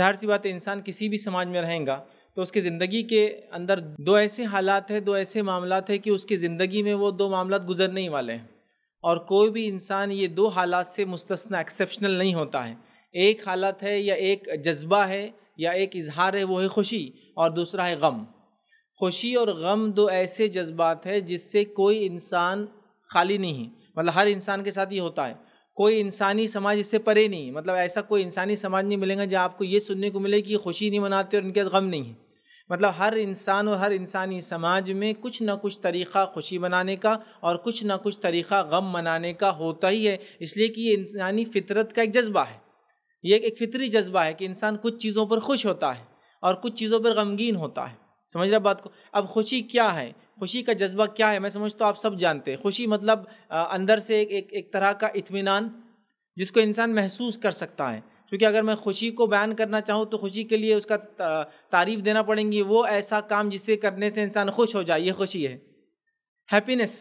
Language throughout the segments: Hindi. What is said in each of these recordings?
ज़ाहिर सी बात है इंसान किसी भी समाज में रहेगा तो उसकी ज़िंदगी के अंदर दो ऐसे हालात हैं दो ऐसे मामला है कि उसकी ज़िंदगी में वो दो मामला गुजरने ही वाले हैं और कोई भी इंसान ये दो हालात से मुस्तना एक्सेप्शनल नहीं होता है एक हालत है या एक जज्बा है या एक इजहार है वो है खुशी और दूसरा है गम खुशी और गम दो ऐसे जज्बात है जिससे कोई इंसान खाली नहीं है मतलब हर इंसान के साथ ये होता है कोई इंसानी समाज इससे परे नहीं है मतलब ऐसा कोई इंसानी समाज नहीं मिलेगा जहाँ आपको ये सुनने को मिले कि खुशी नहीं मनाते और इनके गम नहीं है मतलब हर इंसान और हर इंसानी समाज में कुछ ना कुछ तरीक़ा खुशी मनाने का और कुछ ना कुछ तरीक़ा गम मनाने का होता ही है इसलिए कि ये इंसानी फितरत का एक जज्बा है ये एक, एक फितरी जज्बा है कि इंसान कुछ चीज़ों पर खुश होता है और कुछ चीज़ों पर गमगीन होता है समझ रहे बात को अब खुशी क्या है खुशी का जज्बा क्या है मैं समझता हूँ आप सब जानते हैं खुशी मतलब अंदर से एक एक, एक तरह का इत्मीनान जिसको इंसान महसूस कर सकता है क्योंकि अगर मैं खुशी को बयान करना चाहूँ तो खुशी के लिए उसका तारीफ देना पड़ेंगी वो ऐसा काम जिसे करने से इंसान खुश हो जाए ये खुशी है हैप्पीनेस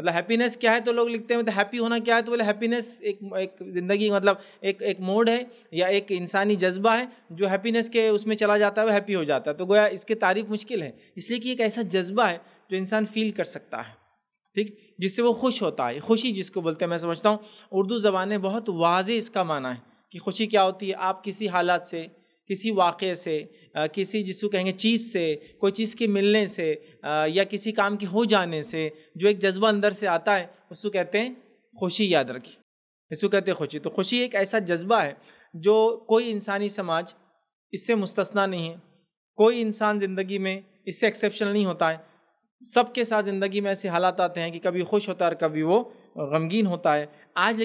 मतलब हैप्पीनेस क्या है तो लोग लिखते हैं मतलब हैप्पी होना क्या है तो बोले हैप्पीनेस एक एक ज़िंदगी मतलब एक एक मोड है या एक इंसानी जज्बा है जो हैप्पीनेस के उसमें चला जाता है वो हैप्पी हो जाता है तो गोया इसकी तारीफ मुश्किल है इसलिए कि एक ऐसा जज्बा है जो इंसान फील कर सकता है ठीक जिससे वो खुश होता है खुशी जिसको बोलते हैं मैं समझता हूँ उर्दू ज़बान ने बहुत वाज इसका माना है कि खुशी क्या होती है आप किसी हालात से किसी वाक़े से किसी जिसको कहेंगे चीज़ से कोई चीज़ के मिलने से या किसी काम के हो जाने से जो एक जज्बा अंदर से आता है उसको कहते हैं खुशी याद रखी इसको कहते हैं खुशी तो खुशी एक ऐसा जज्बा है जो कोई इंसानी समाज इससे मुस्तना नहीं है कोई इंसान ज़िंदगी में इससे एक्सेप्शनल नहीं होता है सबके साथ ज़िंदगी में ऐसे हालात आते हैं कि कभी खुश होता है और कभी वो गमगीन होता है आज